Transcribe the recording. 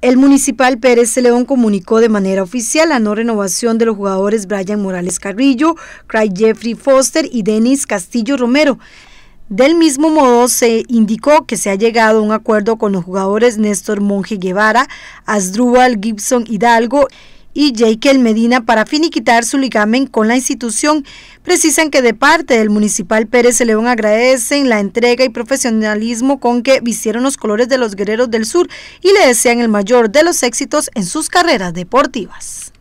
El municipal Pérez de León comunicó de manera oficial la no renovación de los jugadores Brian Morales Carrillo, Craig Jeffrey Foster y Denis Castillo Romero. Del mismo modo, se indicó que se ha llegado a un acuerdo con los jugadores Néstor Monge Guevara, Asdrúbal Gibson Hidalgo y Jekyll Medina para finiquitar su ligamen con la institución. Precisan que de parte del municipal Pérez León agradecen la entrega y profesionalismo con que vistieron los colores de los guerreros del sur y le desean el mayor de los éxitos en sus carreras deportivas.